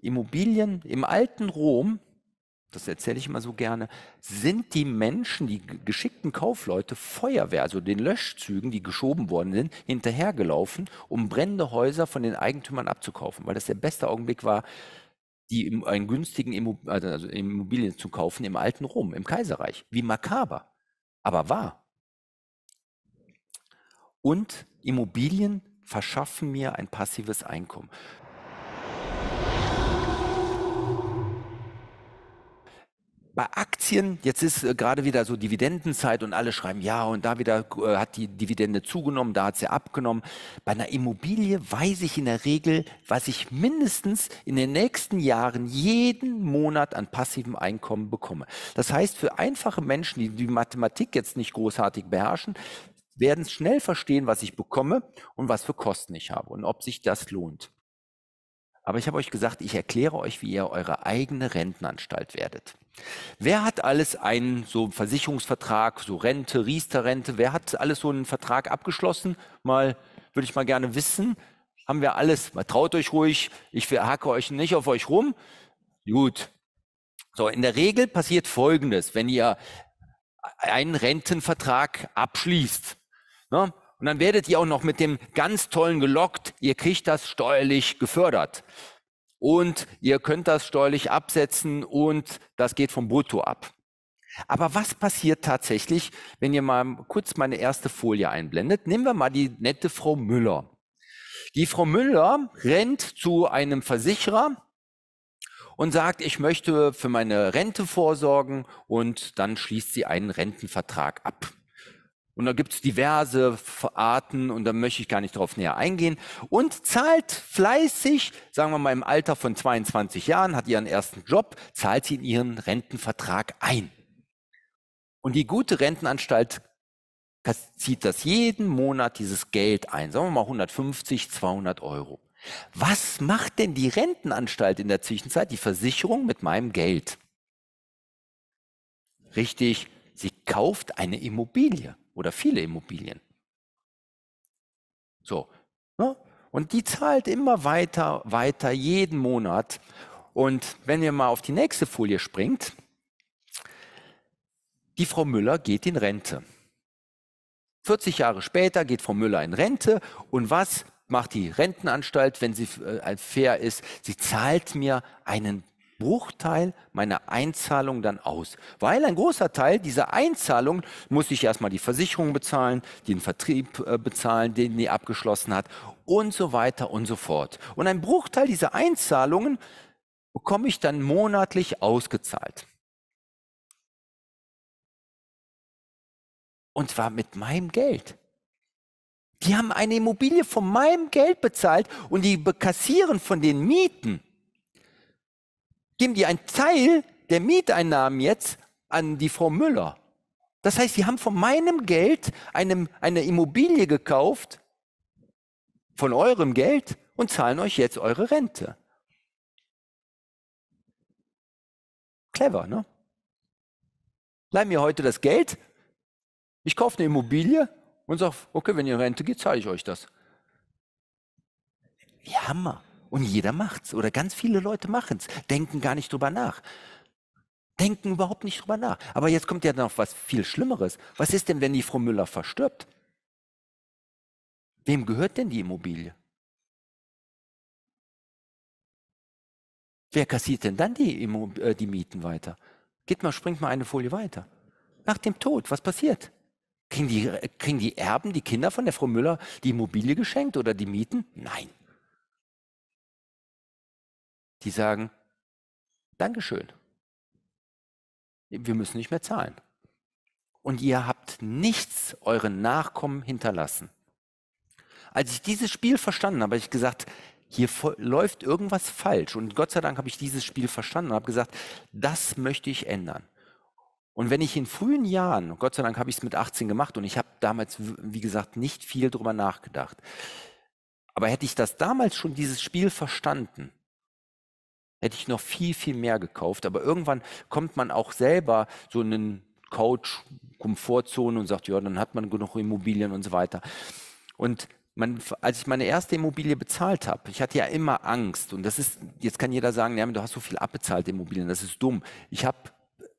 Immobilien im alten Rom, das erzähle ich immer so gerne, sind die Menschen, die geschickten Kaufleute, Feuerwehr, also den Löschzügen, die geschoben worden sind, hinterhergelaufen, um brennende Häuser von den Eigentümern abzukaufen, weil das der beste Augenblick war, die einen günstigen Immob also, also Immobilien zu kaufen im alten Rom, im Kaiserreich. Wie makaber, aber wahr. Und Immobilien verschaffen mir ein passives Einkommen. bei Aktien, jetzt ist äh, gerade wieder so Dividendenzeit und alle schreiben ja und da wieder äh, hat die Dividende zugenommen, da hat sie abgenommen. Bei einer Immobilie weiß ich in der Regel, was ich mindestens in den nächsten Jahren jeden Monat an passivem Einkommen bekomme. Das heißt, für einfache Menschen, die die Mathematik jetzt nicht großartig beherrschen, werden es schnell verstehen, was ich bekomme und was für Kosten ich habe und ob sich das lohnt. Aber ich habe euch gesagt, ich erkläre euch, wie ihr eure eigene Rentenanstalt werdet. Wer hat alles einen so Versicherungsvertrag, so Rente, Riester-Rente, wer hat alles so einen Vertrag abgeschlossen? Mal, würde ich mal gerne wissen. Haben wir alles? Mal traut euch ruhig, ich hake euch nicht auf euch rum. Gut. So, in der Regel passiert Folgendes, wenn ihr einen Rentenvertrag abschließt. Ne? Und dann werdet ihr auch noch mit dem ganz tollen gelockt, ihr kriegt das steuerlich gefördert und ihr könnt das steuerlich absetzen und das geht vom Brutto ab. Aber was passiert tatsächlich, wenn ihr mal kurz meine erste Folie einblendet? Nehmen wir mal die nette Frau Müller. Die Frau Müller rennt zu einem Versicherer und sagt, ich möchte für meine Rente vorsorgen und dann schließt sie einen Rentenvertrag ab. Und da gibt's diverse Arten und da möchte ich gar nicht darauf näher eingehen. Und zahlt fleißig, sagen wir mal im Alter von 22 Jahren, hat ihren ersten Job, zahlt sie in ihren Rentenvertrag ein. Und die gute Rentenanstalt zieht das jeden Monat dieses Geld ein, sagen wir mal 150, 200 Euro. Was macht denn die Rentenanstalt in der Zwischenzeit, die Versicherung mit meinem Geld? Richtig, sie kauft eine Immobilie oder viele Immobilien. So. Ne? Und die zahlt immer weiter, weiter, jeden Monat. Und wenn ihr mal auf die nächste Folie springt, die Frau Müller geht in Rente. 40 Jahre später geht Frau Müller in Rente und was macht die Rentenanstalt, wenn sie äh, fair ist? Sie zahlt mir einen Bruchteil meiner Einzahlung dann aus. Weil ein großer Teil dieser Einzahlung muss ich erstmal die Versicherung bezahlen, den Vertrieb äh, bezahlen, den die abgeschlossen hat und so weiter und so fort. Und ein Bruchteil dieser Einzahlungen bekomme ich dann monatlich ausgezahlt. Und zwar mit meinem Geld. Die haben eine Immobilie von meinem Geld bezahlt und die bekassieren von den Mieten geben die einen Teil der Mieteinnahmen jetzt an die Frau Müller. Das heißt, sie haben von meinem Geld einem, eine Immobilie gekauft, von eurem Geld und zahlen euch jetzt eure Rente. Clever, ne? Leih mir heute das Geld, ich kaufe eine Immobilie und sage, okay, wenn ihr in Rente geht, zahle ich euch das. Wie Hammer. Und jeder macht's oder ganz viele Leute machen's, denken gar nicht drüber nach. Denken überhaupt nicht drüber nach. Aber jetzt kommt ja noch was viel Schlimmeres. Was ist denn, wenn die Frau Müller verstirbt? Wem gehört denn die Immobilie? Wer kassiert denn dann die, Immo äh, die Mieten weiter? Geht mal, springt mal eine Folie weiter. Nach dem Tod, was passiert? Kriegen die, äh, kriegen die Erben, die Kinder von der Frau Müller die Immobilie geschenkt oder die Mieten? Nein die sagen, Dankeschön, wir müssen nicht mehr zahlen. Und ihr habt nichts euren Nachkommen hinterlassen. Als ich dieses Spiel verstanden habe, habe ich gesagt, hier läuft irgendwas falsch. Und Gott sei Dank habe ich dieses Spiel verstanden und habe gesagt, das möchte ich ändern. Und wenn ich in frühen Jahren, Gott sei Dank habe ich es mit 18 gemacht und ich habe damals, wie gesagt, nicht viel drüber nachgedacht. Aber hätte ich das damals schon dieses Spiel verstanden, hätte ich noch viel, viel mehr gekauft. Aber irgendwann kommt man auch selber so in einen Couch, Komfortzone und sagt, ja, dann hat man genug Immobilien und so weiter. Und man, als ich meine erste Immobilie bezahlt habe, ich hatte ja immer Angst. Und das ist, jetzt kann jeder sagen, ja, du hast so viel abbezahlt Immobilien, das ist dumm. Ich habe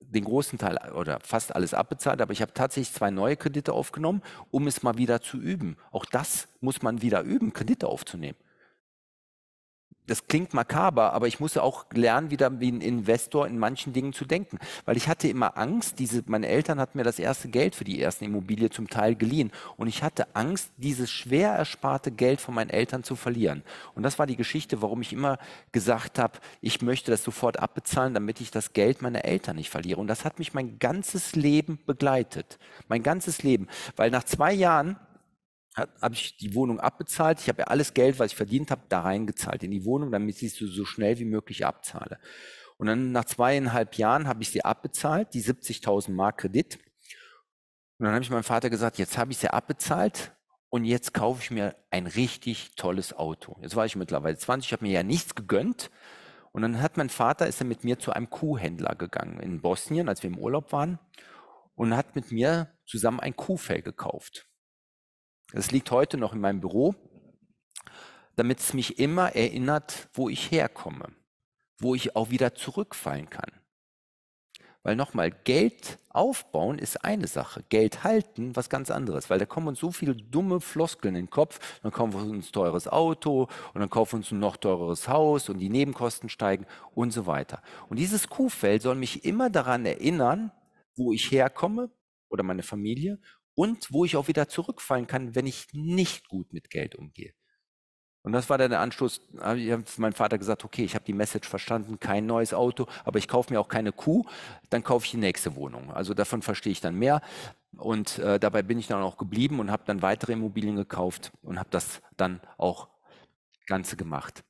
den großen Teil oder fast alles abbezahlt, aber ich habe tatsächlich zwei neue Kredite aufgenommen, um es mal wieder zu üben. Auch das muss man wieder üben, Kredite aufzunehmen das klingt makaber, aber ich musste auch lernen, wieder wie ein Investor in manchen Dingen zu denken. Weil ich hatte immer Angst, diese, meine Eltern hatten mir das erste Geld für die erste Immobilie zum Teil geliehen. Und ich hatte Angst, dieses schwer ersparte Geld von meinen Eltern zu verlieren. Und das war die Geschichte, warum ich immer gesagt habe, ich möchte das sofort abbezahlen, damit ich das Geld meiner Eltern nicht verliere. Und das hat mich mein ganzes Leben begleitet. Mein ganzes Leben. Weil nach zwei Jahren habe ich die Wohnung abbezahlt. Ich habe ja alles Geld, was ich verdient habe, da reingezahlt in die Wohnung, damit ich sie so schnell wie möglich abzahle. Und dann nach zweieinhalb Jahren habe ich sie abbezahlt, die 70.000 Mark Kredit. Und dann habe ich meinem Vater gesagt, jetzt habe ich sie abbezahlt und jetzt kaufe ich mir ein richtig tolles Auto. Jetzt war ich mittlerweile 20, ich habe mir ja nichts gegönnt. Und dann hat mein Vater, ist er mit mir zu einem Kuhhändler gegangen in Bosnien, als wir im Urlaub waren, und hat mit mir zusammen ein Kuhfell gekauft. Es liegt heute noch in meinem Büro, damit es mich immer erinnert, wo ich herkomme, wo ich auch wieder zurückfallen kann. Weil nochmal, Geld aufbauen ist eine Sache, Geld halten was ganz anderes, weil da kommen uns so viele dumme Floskeln in den Kopf, dann kaufen wir uns ein teures Auto und dann kaufen wir uns ein noch teureres Haus und die Nebenkosten steigen und so weiter. Und dieses Kuhfeld soll mich immer daran erinnern, wo ich herkomme oder meine Familie und wo ich auch wieder zurückfallen kann, wenn ich nicht gut mit Geld umgehe. Und das war dann der Anstoß, habe mein Vater gesagt, okay, ich habe die Message verstanden, kein neues Auto, aber ich kaufe mir auch keine Kuh, dann kaufe ich die nächste Wohnung. Also davon verstehe ich dann mehr. Und äh, dabei bin ich dann auch geblieben und habe dann weitere Immobilien gekauft und habe das dann auch Ganze gemacht.